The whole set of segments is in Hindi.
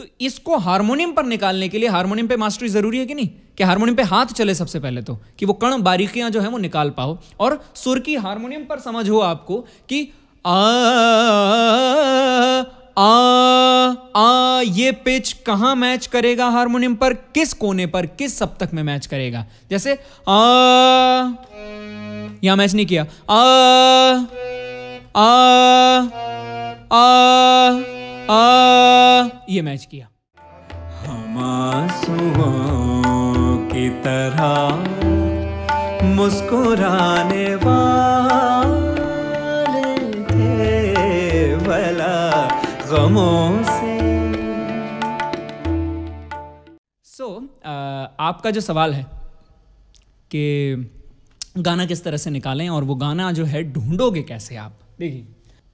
तो इसको हारमोनियम पर निकालने के लिए हारमोनियम पे मास्टरी जरूरी है कि नहीं कि हारमोनियम पे हाथ चले सबसे पहले तो कि वो कण बारीकियां जो है वो निकाल पाओ और सुर की हारमोनियम पर समझ हो आपको कि आ, आ आ ये पिच कहां मैच करेगा हारमोनियम पर किस कोने पर किस सप्तक में मैच करेगा जैसे आ यहां मैच नहीं किया आ आ आ, आ ये मैच किया हम की तरह मुस्कुराने वाले थे भला गमों से सो so, आपका जो सवाल है कि गाना किस तरह से निकालें और वो गाना जो है ढूंढोगे कैसे आप देखिए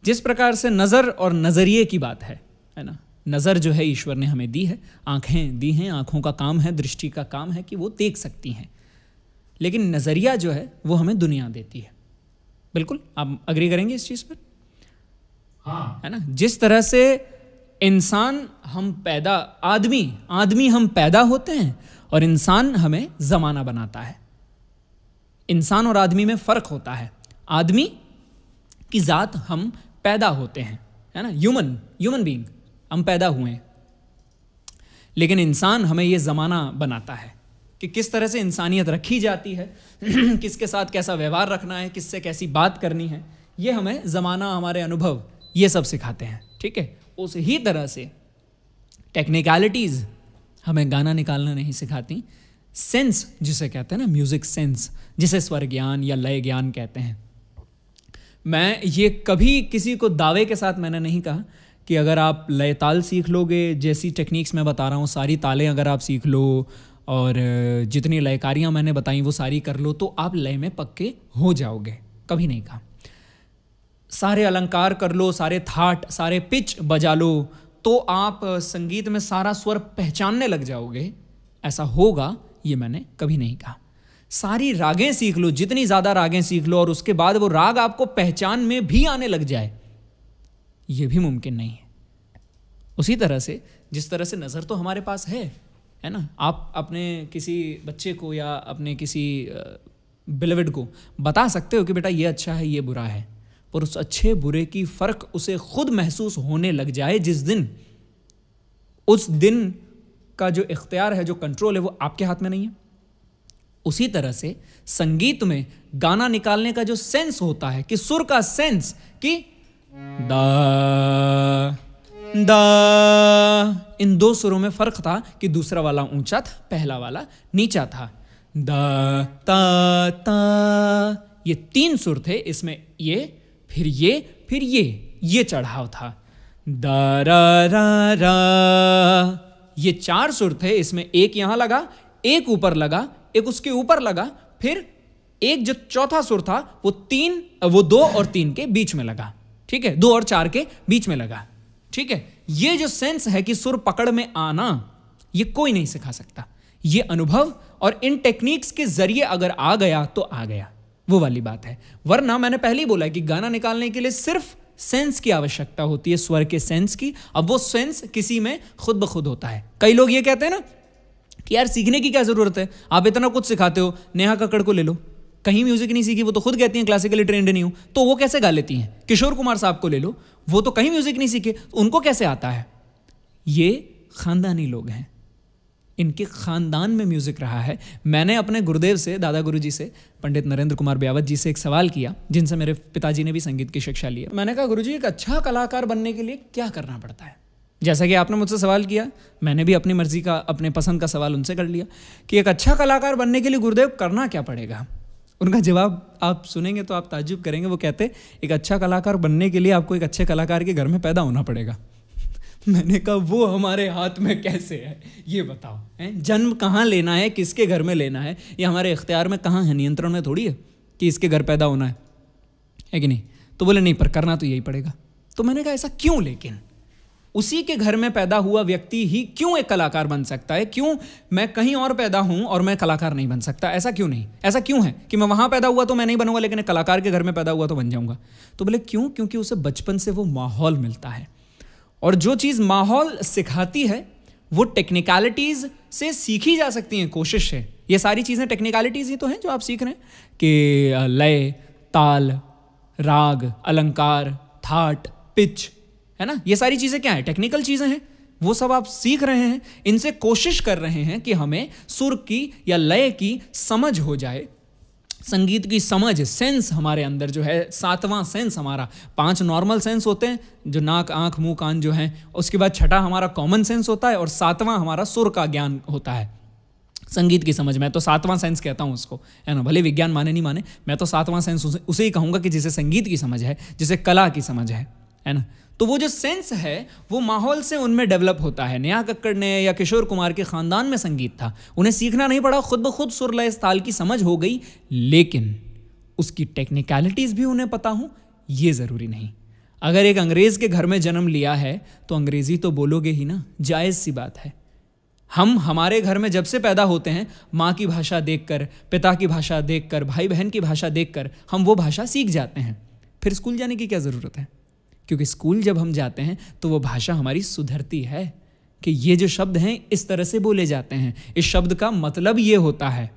जिस प्रकार से नज़र और नज़रिए की बात है है ना नज़र जो है ईश्वर ने हमें दी है आँखें दी हैं आँखों का काम है दृष्टि का काम है कि वो देख सकती हैं लेकिन नज़रिया जो है वो हमें दुनिया देती है बिल्कुल आप अग्री करेंगे इस चीज़ पर हाँ है ना जिस तरह से इंसान हम पैदा आदमी आदमी हम पैदा होते हैं और इंसान हमें ज़माना बनाता है इंसान और आदमी में फ़र्क होता है आदमी की ज़ात हम पैदा होते हैं है ना ह्यूमन ह्यूमन बींग हम पैदा हुए हैं लेकिन इंसान हमें ये ज़माना बनाता है कि किस तरह से इंसानियत रखी जाती है किसके साथ कैसा व्यवहार रखना है किससे कैसी बात करनी है ये हमें ज़माना हमारे अनुभव ये सब सिखाते हैं ठीक है उस ही तरह से टेक्निकलिटीज़ हमें गाना निकालना नहीं सिखाती सेंस जिसे कहते हैं ना म्यूज़िक सेंस जिसे स्वर ज्ञान या लय ज्ञान कहते हैं मैं ये कभी किसी को दावे के साथ मैंने नहीं कहा कि अगर आप लय ताल सीख लोगे जैसी टेक्निक्स मैं बता रहा हूँ सारी तालें अगर आप सीख लो और जितनी लयकारियाँ मैंने बताई वो सारी कर लो तो आप लय में पक्के हो जाओगे कभी नहीं कहा सारे अलंकार कर लो सारे थाट सारे पिच बजा लो तो आप संगीत में सारा स्वर पहचानने लग जाओगे ऐसा होगा ये मैंने कभी नहीं कहा सारी रागें सीख लो जितनी ज़्यादा रागें सीख लो और उसके बाद वो राग आपको पहचान में भी आने लग जाए ये भी मुमकिन नहीं है उसी तरह से जिस तरह से नज़र तो हमारे पास है है ना आप अपने किसी बच्चे को या अपने किसी बिलविड को बता सकते हो कि बेटा ये अच्छा है ये बुरा है पर उस अच्छे बुरे की फ़र्क उसे खुद महसूस होने लग जाए जिस दिन उस दिन का जो इख्तियार है जो कंट्रोल है वो आपके हाथ में नहीं है उसी तरह से संगीत में गाना निकालने का जो सेंस होता है कि सुर का सेंस कि दा दा इन दो सुरों में फर्क था कि दूसरा वाला ऊंचा था पहला वाला नीचा था दा ता ता ये तीन सुर थे इसमें ये फिर ये फिर ये ये चढ़ाव था दा रा रा रा ये चार सुर थे इसमें एक यहां लगा एक ऊपर लगा एक उसके ऊपर लगा फिर एक जो चौथा सुर था वो तीन वो दो और तीन के बीच में लगा ठीक है दो और चार के बीच में लगा ठीक है ये जो सेंस है कि सुर पकड़ में आना ये कोई नहीं सिखा सकता ये अनुभव और इन टेक्निक्स के जरिए अगर आ गया तो आ गया वो वाली बात है वरना मैंने पहले ही बोला कि गाना निकालने के लिए सिर्फ सेंस की आवश्यकता होती है स्वर के सेंस की अब वो सेंस किसी में खुद ब खुद होता है कई लोग ये कहते हैं ना कि यार सीखने की क्या ज़रूरत है आप इतना कुछ सिखाते हो नेहा कक्कड़ को ले लो कहीं म्यूजिक नहीं सीखी वो तो खुद कहती हैं क्लासिकली ट्रेंड नहीं हूँ तो वो कैसे गा लेती हैं किशोर कुमार साहब को ले लो वो तो कहीं म्यूजिक नहीं सीखे तो उनको कैसे आता है ये खानदानी लोग हैं इनके खानदान में म्यूज़िक रहा है मैंने अपने गुरुदेव से दादा गुरु जी से पंडित नरेंद्र कुमार ब्यावत जी से एक सवाल किया जिनसे मेरे पिताजी ने भी संगीत की शिक्षा ली है मैंने कहा गुरु जी एक अच्छा कलाकार बनने के लिए क्या करना पड़ता है जैसा कि आपने मुझसे सवाल किया मैंने भी अपनी मर्ज़ी का अपने पसंद का सवाल उनसे कर लिया कि एक अच्छा कलाकार बनने के लिए गुरुदेव करना क्या पड़ेगा उनका जवाब आप सुनेंगे तो आप ताजुब करेंगे वो कहते एक अच्छा कलाकार बनने के लिए आपको एक अच्छे कलाकार के घर में पैदा होना पड़ेगा मैंने कहा वो हमारे हाथ में कैसे है ये बताओ है जन्म कहाँ लेना है किसके घर में लेना है ये हमारे इख्तियार में कहाँ है नियंत्रण में थोड़ी है कि इसके घर पैदा होना है है कि नहीं तो बोले नहीं पर करना तो यही पड़ेगा तो मैंने कहा ऐसा क्यों लेकिन उसी के घर में पैदा हुआ व्यक्ति ही क्यों एक कलाकार बन सकता है क्यों मैं कहीं और पैदा हूं और मैं कलाकार नहीं बन सकता ऐसा क्यों नहीं ऐसा क्यों है कि मैं वहां पैदा हुआ तो मैं नहीं बनूंगा लेकिन एक कलाकार के घर में पैदा हुआ तो बन जाऊंगा तो बोले क्यों क्योंकि उसे बचपन से वो माहौल मिलता है और जो चीज़ माहौल सिखाती है वो टेक्निकलिटीज़ से सीखी जा सकती हैं कोशिश है ये सारी चीज़ें टेक्निकलिटीज़ ही तो हैं जो आप सीख रहे हैं कि लय ताल राग अलंकार थाट पिच है ना ये सारी चीज़ें क्या है टेक्निकल चीज़ें हैं वो सब आप सीख रहे हैं इनसे कोशिश कर रहे हैं कि हमें सुर की या लय की समझ हो जाए संगीत की समझ सेंस हमारे अंदर जो है सातवां सेंस हमारा पांच नॉर्मल सेंस होते हैं जो नाक आंख मुंह कान जो हैं उसके बाद छठा हमारा कॉमन सेंस होता है और सातवां हमारा सुर का ज्ञान होता है संगीत की समझ मैं तो सातवां सेंस कहता हूँ उसको है ना भले विज्ञान माने नहीं माने मैं तो सातवां सेंस उसे, उसे ही कहूँगा कि जिसे संगीत की समझ है जिसे कला की समझ है है ना तो वो जो सेंस है वो माहौल से उनमें डेवलप होता है नेहा कक्कड़ ने या किशोर कुमार के ख़ानदान में संगीत था उन्हें सीखना नहीं पड़ा खुद ब खुद सुरलय ताल की समझ हो गई लेकिन उसकी टेक्निकलिटीज़ भी उन्हें पता हूँ ये ज़रूरी नहीं अगर एक अंग्रेज़ के घर में जन्म लिया है तो अंग्रेज़ी तो बोलोगे ही ना जायज़ सी बात है हम हमारे घर में जब से पैदा होते हैं माँ की भाषा देखकर पिता की भाषा देखकर भाई बहन की भाषा देखकर हम वो भाषा सीख जाते हैं फिर स्कूल जाने की क्या ज़रूरत है क्योंकि स्कूल जब हम जाते हैं तो वो भाषा हमारी सुधरती है कि ये जो शब्द हैं इस तरह से बोले जाते हैं इस शब्द का मतलब ये होता है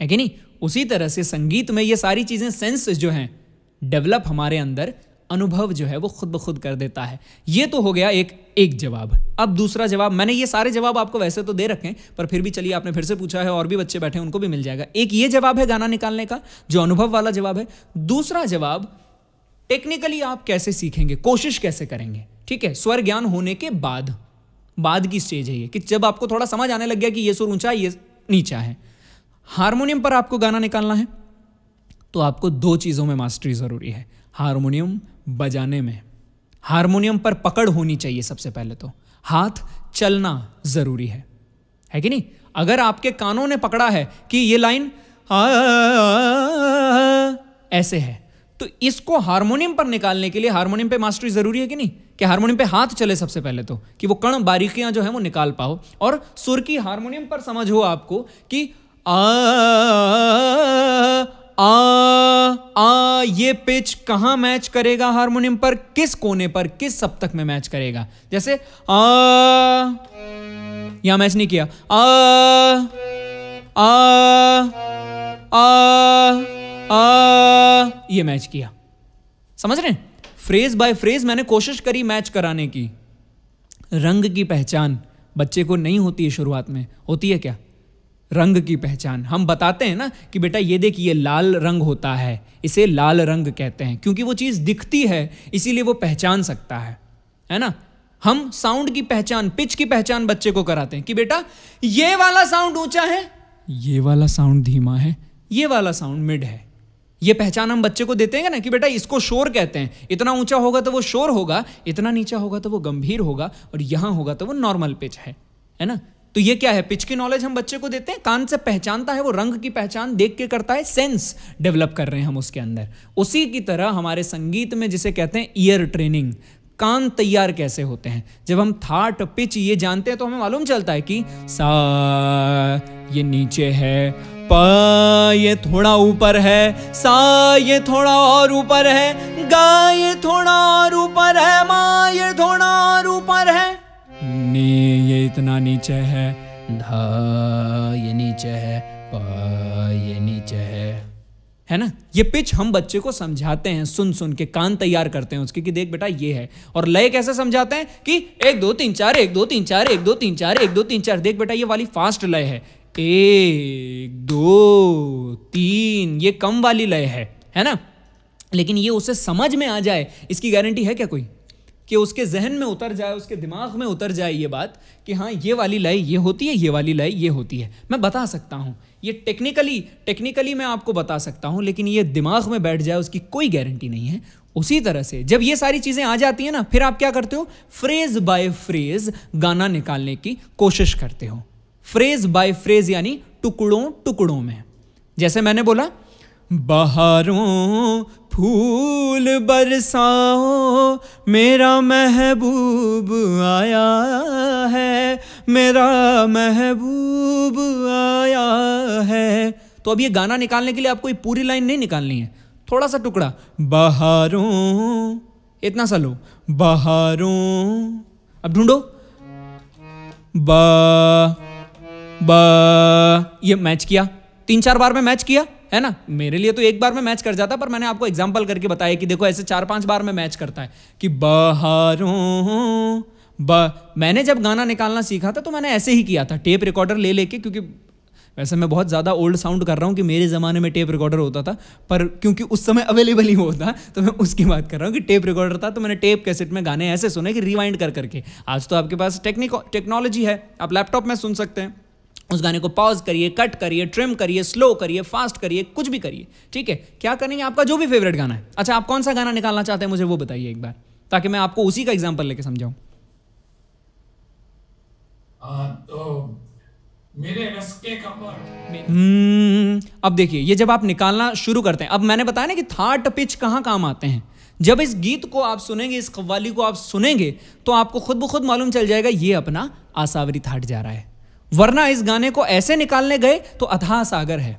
है कि नहीं उसी तरह से संगीत में ये सारी चीज़ें सेंस जो हैं डेवलप हमारे अंदर अनुभव जो है वो खुद ब खुद कर देता है ये तो हो गया एक एक जवाब अब दूसरा जवाब मैंने ये सारे जवाब आपको वैसे तो दे रखें पर फिर भी चलिए आपने फिर से पूछा है और भी बच्चे बैठे उनको भी मिल जाएगा एक ये जवाब है गाना निकालने का जो अनुभव वाला जवाब है दूसरा जवाब टेक्निकली आप कैसे सीखेंगे कोशिश कैसे करेंगे ठीक है स्वर ज्ञान होने के बाद बाद की स्टेज है ये कि जब आपको थोड़ा समझ आने लग गया कि ये सुर ऊंचा है ये नीचा है हारमोनियम पर आपको गाना निकालना है तो आपको दो चीज़ों में मास्टरी ज़रूरी है हारमोनियम बजाने में हारमोनियम पर पकड़ होनी चाहिए सबसे पहले तो हाथ चलना ज़रूरी है है कि नहीं अगर आपके कानों ने पकड़ा है कि ये लाइन ऐसे है तो इसको हारमोनियम पर निकालने के लिए हारमोनियम पे मास्टरी जरूरी है कि नहीं कि हारमोनियम पे हाथ चले सबसे पहले तो कि वो कण बारीकियां जो है वो निकाल पाओ और सुर की हारमोनियम पर समझ हो आपको कि आ, आ आ आ ये पिच कहां मैच करेगा हारमोनियम पर किस कोने पर किस सप्तक में मैच करेगा जैसे आ यहां मैच नहीं किया आ आ आ, आ आ ये मैच किया समझ रहे हैं फ्रेज बाय फ्रेज मैंने कोशिश करी मैच कराने की रंग की पहचान बच्चे को नहीं होती है शुरुआत में होती है क्या रंग की पहचान हम बताते हैं ना कि बेटा ये देखिए लाल रंग होता है इसे लाल रंग कहते हैं क्योंकि वो चीज़ दिखती है इसीलिए वो पहचान सकता है है ना हम साउंड की पहचान पिच की पहचान बच्चे को कराते हैं कि बेटा ये वाला साउंड ऊंचा है ये वाला साउंड धीमा है ये वाला साउंड मिड है ये पहचान हम बच्चे को देते हैं ना कि बेटा इसको शोर कहते हैं इतना ऊंचा होगा तो वो शोर होगा इतना नीचा होगा तो वो गंभीर होगा और यहाँ होगा तो वो नॉर्मल पिच है है ना तो ये क्या है पिच की नॉलेज हम बच्चे को देते हैं कान से पहचानता है वो रंग की पहचान देख के करता है सेंस डेवलप कर रहे हैं हम उसके अंदर उसी की तरह हमारे संगीत में जिसे कहते हैं ईयर ट्रेनिंग कान तैयार कैसे होते हैं जब हम थाट पिच ये जानते हैं तो हमें मालूम चलता है कि सा ये नीचे है प ये थोड़ा ऊपर है सा ये थोड़ा और ऊपर है गा ये थोड़ा और ऊपर है मा ये थोड़ा और ऊपर है नी ये इतना नीचे है धा ये नीचे है प ये नीचे है है ना ये पिच हम बच्चे को समझाते हैं सुन सुन के कान तैयार करते हैं उसके कि देख बेटा ये है और लय कैसे समझाते हैं कि एक दो तीन चार एक दो तीन चार एक दो तीन चार एक दो तीन चार देख बेटा ये वाली फास्ट लय है एक दो तीन ये कम वाली लय है है ना लेकिन ये उसे समझ में आ जाए इसकी गारंटी है क्या कोई कि उसके जहन में उतर जाए उसके दिमाग में उतर जाए ये बात कि हाँ ये वाली लय ये होती है ये वाली लय ये होती है मैं बता सकता हूँ ये टेक्निकली टेक्निकली मैं आपको बता सकता हूँ लेकिन ये दिमाग में बैठ जाए उसकी कोई गारंटी नहीं है उसी तरह से जब ये सारी चीज़ें आ जाती हैं ना फिर आप क्या करते हो फ्रेज बाय फ्रेज गाना निकालने की कोशिश करते हो फ्रेज बाय फ्रेज यानी टुकड़ों टुकड़ों में जैसे मैंने बोला बहारों फूल बरसाओ मेरा महबूब आया है मेरा महबूब आया है तो अब ये गाना निकालने के लिए आपको ये पूरी लाइन नहीं निकालनी है थोड़ा सा टुकड़ा बहारों इतना सा लो बहारों अब ढूंढो बा ब ये मैच किया तीन चार बार में मैच किया है ना मेरे लिए तो एक बार में मैच कर जाता पर मैंने आपको एग्जाम्पल करके बताया कि देखो ऐसे चार पांच बार में मैच करता है कि बहारों ब मैंने जब गाना निकालना सीखा था तो मैंने ऐसे ही किया था टेप रिकॉर्डर ले लेके क्योंकि वैसे मैं बहुत ज़्यादा ओल्ड साउंड कर रहा हूँ कि मेरे ज़माने में टेप रिकॉर्डर होता था पर क्योंकि उस समय अवेलेबल ही होता तो मैं उसकी बात कर रहा हूँ कि टेप रिकॉर्डर था तो मैंने टेप कैसेट में गाने ऐसे सुने कि रिवाइंड कर करके आज तो आपके पास टेक्निक टेक्नोलॉजी है आप लैपटॉप में सुन सकते हैं उस गाने को पॉज करिए कट करिए ट्रिम करिए स्लो करिए फास्ट करिए कुछ भी करिए ठीक है क्या करेंगे आपका जो भी फेवरेट गाना है अच्छा आप कौन सा गाना निकालना चाहते हैं मुझे वो बताइए एक बार ताकि मैं आपको उसी का एग्जाम्पल लेके समझाऊ तो हम्म, अब देखिए ये जब आप निकालना शुरू करते हैं अब मैंने बताया ना कि थाट पिच कहाँ काम आते हैं जब इस गीत को आप सुनेंगे इस कव्वाली को आप सुनेंगे तो आपको खुद ब खुद मालूम चल जाएगा ये अपना आसावरी थाट जा रहा है वरना इस गाने को ऐसे निकालने गए तो अथाह सागर है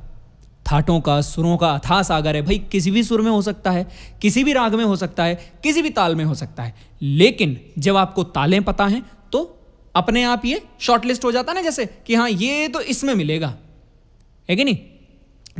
थाटों का सुरों का अथाह सागर है भाई किसी भी सुर में हो सकता है किसी भी राग में हो सकता है किसी भी ताल में हो सकता है लेकिन जब आपको तालें पता हैं तो अपने आप ये शॉर्टलिस्ट हो जाता ना जैसे कि हाँ ये तो इसमें मिलेगा है कि नहीं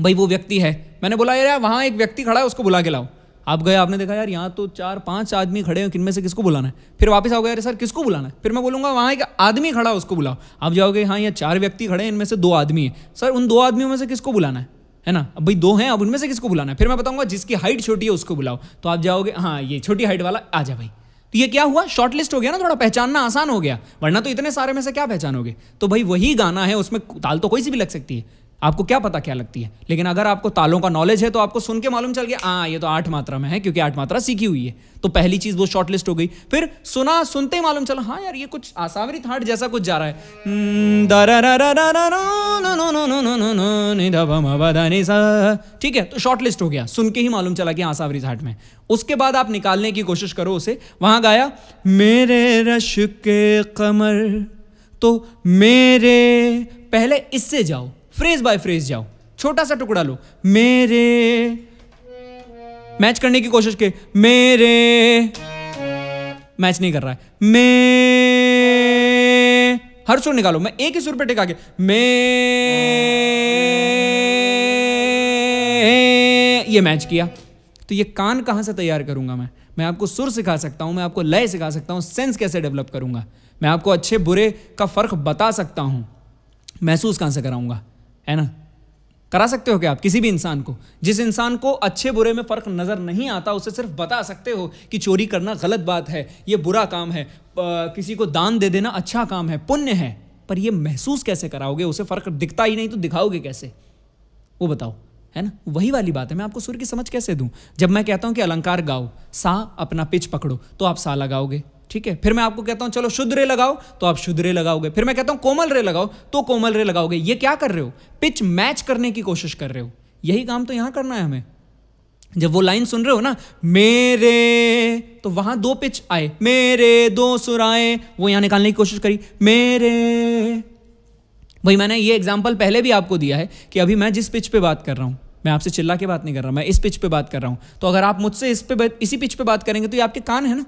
भाई वो व्यक्ति है मैंने बोला यार वहाँ एक व्यक्ति खड़ा है उसको बुला के लाओ आप गए आपने देखा यार यहाँ तो चार पांच आदमी खड़े हैं किनमें से किसको बुलाना है फिर वापस आओगे अरे सर किसको बुलाना है फिर मैं बोलूंगा वहाँ एक आदमी खड़ा है उसको बुलाओ आप जाओगे हाँ यहाँ चार व्यक्ति खड़े हैं इनमें से दो आदमी है सर उन दो आदमियों में से किसको बुलाना है है ना अब भाई दो हैं अब उनमें से किसको बुलाना है फिर मैं बताऊंगा जिसकी हाइट छोटी है उसको बुलाओ तो आप जाओगे हाँ ये छोटी हाइट वाला आ जा भाई तो ये क्या हुआ शॉर्ट लिस्ट हो गया ना थोड़ा पहचानना आसान हो गया वरना तो इतने सारे में से क्या पहचानोगे तो भाई वही गाना है उसमें ताल तो कोई सी भी लग सकती है आपको क्या पता क्या लगती है लेकिन अगर आपको तालों का नॉलेज है तो आपको सुन के मालूम चल गया हाँ ये तो आठ मात्रा में है क्योंकि आठ मात्रा सीखी हुई है तो पहली चीज़ वो शॉर्ट लिस्ट हो गई फिर सुना सुनते ही मालूम चला हाँ यार ये कुछ आसावरी थाट जैसा कुछ जा रहा है ठीक है तो शॉर्ट लिस्ट हो गया सुन के ही मालूम चला कि आसावरी थाट में उसके बाद आप निकालने की कोशिश करो उसे वहां गाया मेरे रश के कमर तो मेरे पहले इससे जाओ फ्रेज बाय फ्रेज जाओ छोटा सा टुकड़ा लो मेरे मैच करने की कोशिश के मेरे मैच नहीं कर रहा है मे हर सुर निकालो मैं एक ही सुर पे टिका के मे ये मैच किया तो ये कान कहां से तैयार करूंगा मैं मैं आपको सुर सिखा सकता हूं मैं आपको लय सिखा सकता हूं सेंस कैसे डेवलप करूंगा मैं आपको अच्छे बुरे का फर्क बता सकता हूं महसूस कहां से कराऊंगा है ना करा सकते हो क्या आप किसी भी इंसान को जिस इंसान को अच्छे बुरे में फ़र्क नज़र नहीं आता उसे सिर्फ बता सकते हो कि चोरी करना गलत बात है ये बुरा काम है आ, किसी को दान दे देना अच्छा काम है पुण्य है पर ये महसूस कैसे कराओगे उसे फ़र्क दिखता ही नहीं तो दिखाओगे कैसे वो बताओ है ना वही वाली बात है मैं आपको सुर की समझ कैसे दूँ जब मैं कहता हूँ कि अलंकार गाओ सा अपना पिच पकड़ो तो आप सा लगाओगे ठीक है फिर मैं आपको कहता हूँ चलो शुद्ध रे लगाओ तो आप शुद्ध रे लगाओगे फिर मैं कहता हूँ कोमल रे लगाओ तो कोमल रे लगाओगे ये क्या कर रहे हो पिच मैच करने की कोशिश कर रहे हो यही काम तो यहां करना है हमें जब वो लाइन सुन रहे हो ना मेरे तो वहां दो पिच आए मेरे दो सुर आए वो यहां निकालने की कोशिश करी मेरे भाई मैंने ये एग्जाम्पल पहले भी आपको दिया है कि अभी मैं जिस पिच पे बात कर रहा हूं मैं आपसे चिल्ला के बात नहीं कर रहा मैं इस पिच पे बात कर रहा हूं तो अगर आप मुझसे इस पे इसी पिच पे बात करेंगे तो ये आपके कान है ना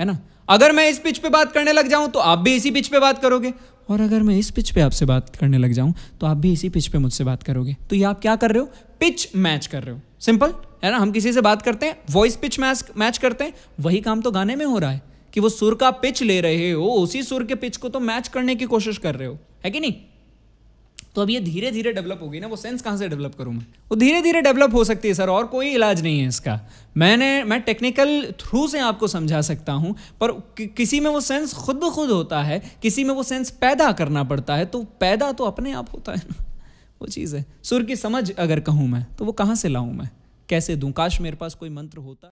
है ना अगर मैं इस पिच पे बात करने लग जाऊं तो आप भी इसी पिच पे बात करोगे और अगर मैं इस पिच पे आपसे बात करने लग जाऊं तो आप भी इसी पिच पे मुझसे बात करोगे तो ये आप क्या कर रहे हो पिच मैच कर रहे हो सिंपल है ना हम किसी से बात करते हैं वॉइस पिच मैच मैच करते हैं वही काम तो गाने में हो रहा है कि वो सुर का पिच ले रहे हो उसी सुर के पिच को तो मैच करने की कोशिश कर रहे हो है कि नहीं तो अब ये धीरे धीरे डेवलप होगी ना वो सेंस कहाँ से डेवलप करूँ मैं वो धीरे धीरे डेवलप हो सकती है सर और कोई इलाज नहीं है इसका मैंने मैं टेक्निकल थ्रू से आपको समझा सकता हूँ पर कि, किसी में वो सेंस खुद ब खुद होता है किसी में वो सेंस पैदा करना पड़ता है तो पैदा तो अपने आप होता है ना वो चीज़ है सुर की समझ अगर कहूँ मैं तो वो कहाँ से लाऊँ मैं कैसे दूँ काश मेरे पास कोई मंत्र होता